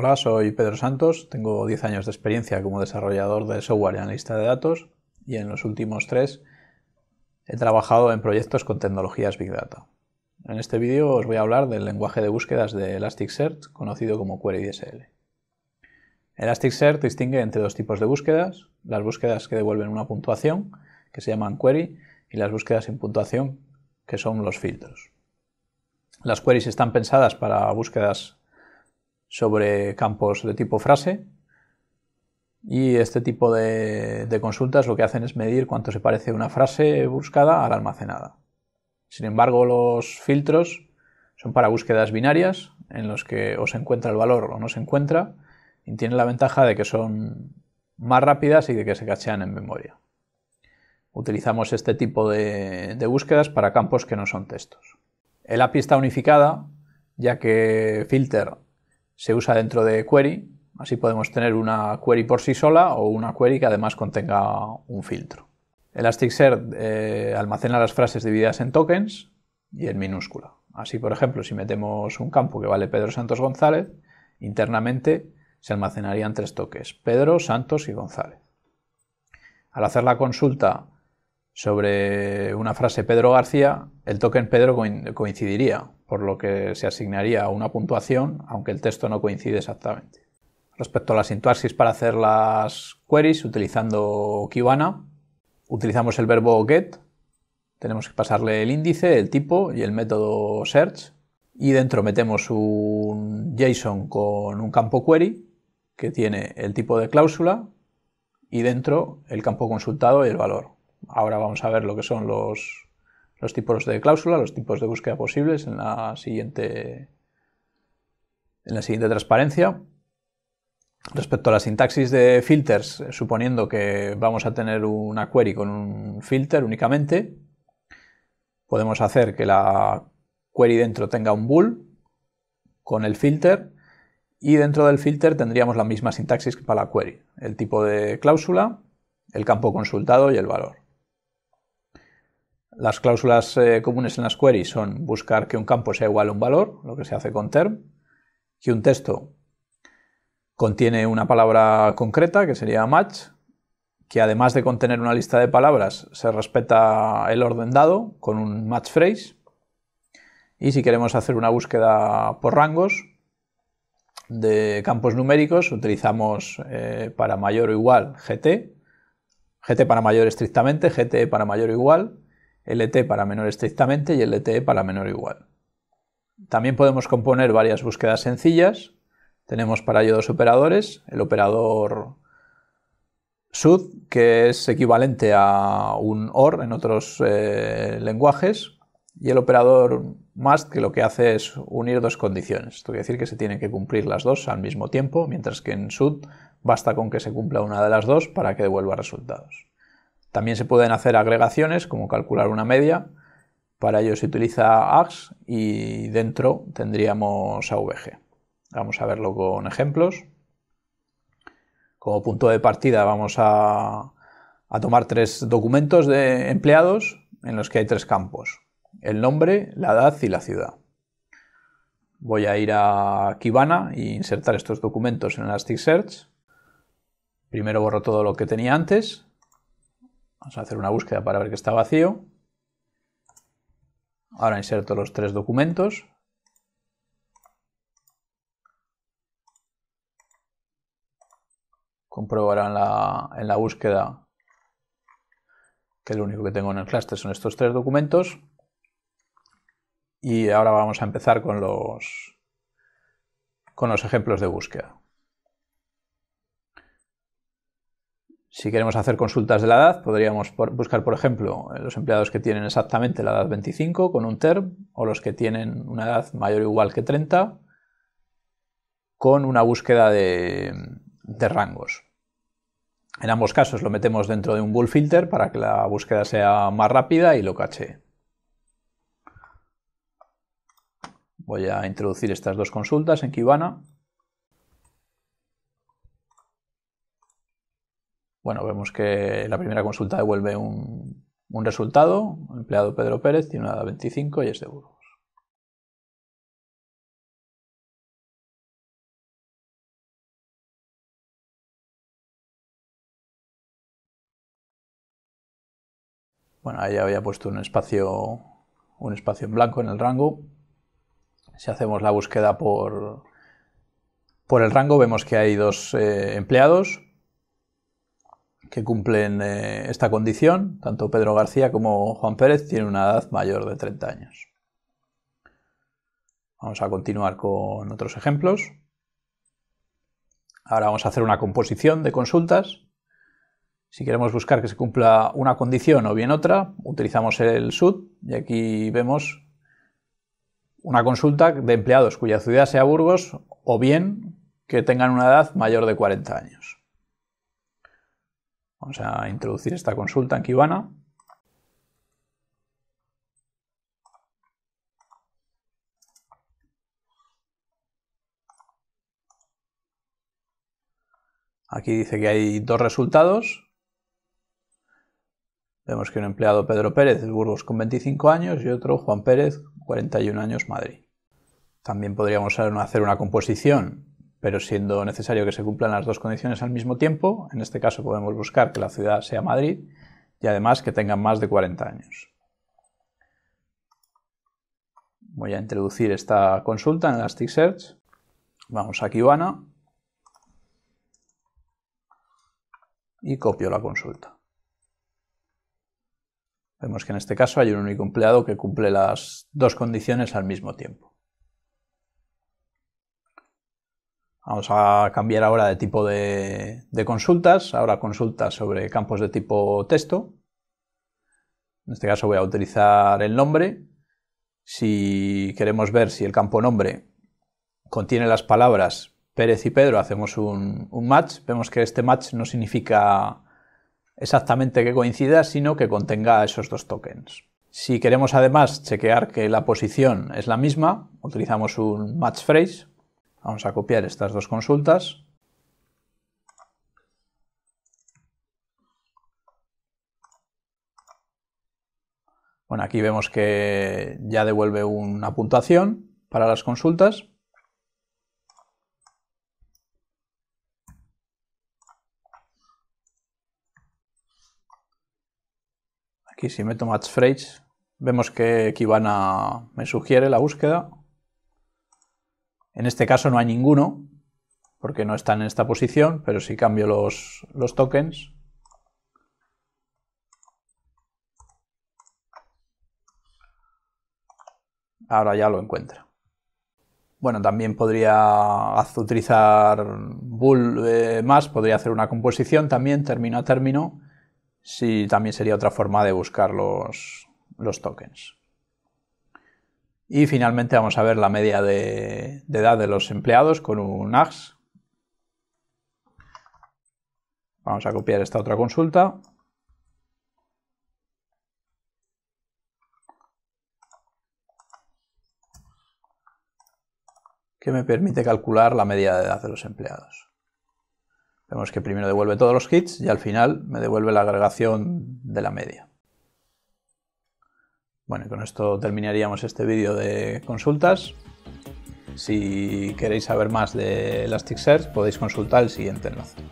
Hola, soy Pedro Santos, tengo 10 años de experiencia como desarrollador de software y analista de datos y en los últimos tres he trabajado en proyectos con tecnologías Big Data. En este vídeo os voy a hablar del lenguaje de búsquedas de Elasticsearch conocido como Query DSL. Elasticsearch distingue entre dos tipos de búsquedas, las búsquedas que devuelven una puntuación, que se llaman query, y las búsquedas sin puntuación, que son los filtros. Las queries están pensadas para búsquedas sobre campos de tipo frase. Y este tipo de, consultas lo que hacen es medir cuánto se parece una frase buscada a la almacenada. Sin embargo, los filtros son para búsquedas binarias en los que o se encuentra el valor o no se encuentra y tienen la ventaja de que son más rápidas y de que se cachean en memoria. Utilizamos este tipo de, de búsquedas para campos que no son textos. El API está unificada ya que Filter se usa dentro de query. Así podemos tener una query por sí sola o una query que además contenga un filtro. Elasticsearch eh, almacena las frases divididas en tokens y en minúscula. Así, por ejemplo, si metemos un campo que vale Pedro Santos González, internamente se almacenarían tres toques, Pedro, Santos y González. Al hacer la consulta sobre una frase Pedro García, el token Pedro coincidiría, por lo que se asignaría una puntuación, aunque el texto no coincide exactamente. Respecto a la sintaxis para hacer las queries, utilizando Kibana, utilizamos el verbo get, tenemos que pasarle el índice, el tipo y el método search, y dentro metemos un JSON con un campo query que tiene el tipo de cláusula y dentro el campo consultado y el valor. Ahora vamos a ver lo que son los, tipos de cláusula, los tipos de búsqueda posibles en la siguiente, en la siguiente transparencia. Respecto a la sintaxis de filters, suponiendo que vamos a tener una query con un filter únicamente, podemos hacer que la query dentro tenga un bool con el filter y dentro del filter tendríamos la misma sintaxis que para la query, el tipo de cláusula, el campo consultado y el valor. Las cláusulas eh, comunes en las queries son buscar que un campo sea igual a un valor, lo que se hace con term, que un texto contiene una palabra concreta, que sería match, que además de contener una lista de palabras, se respeta el orden dado con un match phrase. Y si queremos hacer una búsqueda por rangos de campos numéricos, utilizamos eh, para mayor o igual GT, GT para mayor estrictamente, GT para mayor o igual, LT e para menor estrictamente y LTE para menor igual. También podemos componer varias búsquedas sencillas. Tenemos para ello dos operadores, el operador sud, que es equivalente a un OR en otros eh, lenguajes, y el operador must, que lo que hace es unir dos condiciones. Esto quiere decir que se tienen que cumplir las dos al mismo tiempo, mientras que en sud basta con que se cumpla una de las dos para que devuelva resultados. También se pueden hacer agregaciones, como calcular una media. Para ello se utiliza AX y dentro tendríamos AVG. Vamos a verlo con ejemplos. Como punto de partida vamos a, tomar tres documentos de empleados en los que hay tres campos. El nombre, la edad y la ciudad. Voy a ir a Kibana e insertar estos documentos en Elasticsearch. Primero borro todo lo que tenía antes Vamos a hacer una búsqueda para ver que está vacío. Ahora inserto los tres documentos. Compruebo en la, búsqueda que lo único que tengo en el clúster son estos tres documentos. Y ahora vamos a empezar con los, con los ejemplos de búsqueda. Si queremos hacer consultas de la edad, podríamos buscar, por ejemplo, eh, los empleados que tienen exactamente la edad 25 con un TERM o los que tienen una edad mayor o igual que 30 con una búsqueda de, de rangos. En ambos casos lo metemos dentro de un bull filter para que la búsqueda sea más rápida y lo cache. Voy a introducir estas dos consultas en Kibana. Bueno, vemos que la primera consulta devuelve un, resultado. empleado Pedro Pérez tiene una edad 25 y es de Burgos. Bueno, ahí había puesto un espacio, un espacio en blanco en el rango. Si hacemos la búsqueda por, el rango, vemos que hay dos eh, empleados, que cumplen eh, esta condición, tanto Pedro García como Juan Pérez, tienen una edad mayor de 30 años. Vamos a continuar con otros ejemplos. Ahora vamos a hacer una composición de consultas. Si queremos buscar que se cumpla una condición o bien otra, utilizamos el SUD y aquí vemos una consulta de empleados cuya ciudad sea Burgos o bien que tengan una edad mayor de 40 años. Vamos a introducir esta consulta en Kibana. Aquí dice que hay dos resultados. Vemos que un empleado Pedro Pérez Burgos con 25 años y otro Juan Pérez 41 años Madrid. También podríamos hacer una composición pero siendo necesario que se cumplan las dos condiciones al mismo tiempo, en este caso podemos buscar que la ciudad sea Madrid y además que tengan más de 40 años. Voy a introducir esta consulta en Elasticsearch. Vamos a Kibana y copio la consulta. Vemos que en este caso hay un único empleado que cumple las dos condiciones al mismo tiempo. Vamos a cambiar ahora de tipo de, consultas, ahora consultas sobre campos de tipo texto. En este caso voy a utilizar el nombre. Si queremos ver si el campo nombre contiene las palabras Pérez y Pedro, hacemos un, un match. Vemos que este match no significa exactamente que coincida, sino que contenga esos dos tokens. Si queremos además chequear que la posición es la misma, utilizamos un match phrase Vamos a copiar estas dos consultas. Bueno, aquí vemos que ya devuelve una puntuación para las consultas. Aquí si meto match phrase, vemos que Kibana me sugiere la búsqueda en este caso no hay ninguno, porque no están en esta posición, pero si cambio los, tokens, ahora ya lo encuentra. Bueno, también podría utilizar bull eh, más, podría hacer una composición también, término a término, si también sería otra forma de buscar los tokens. Y finalmente vamos a ver la media de, edad de los empleados con un AX. Vamos a copiar esta otra consulta. que me permite calcular la media de edad de los empleados. Vemos que primero devuelve todos los hits y al final me devuelve la agregación de la media. Bueno, con esto terminaríamos este vídeo de consultas. Si queréis saber más de Elasticsearch podéis consultar el siguiente enlace.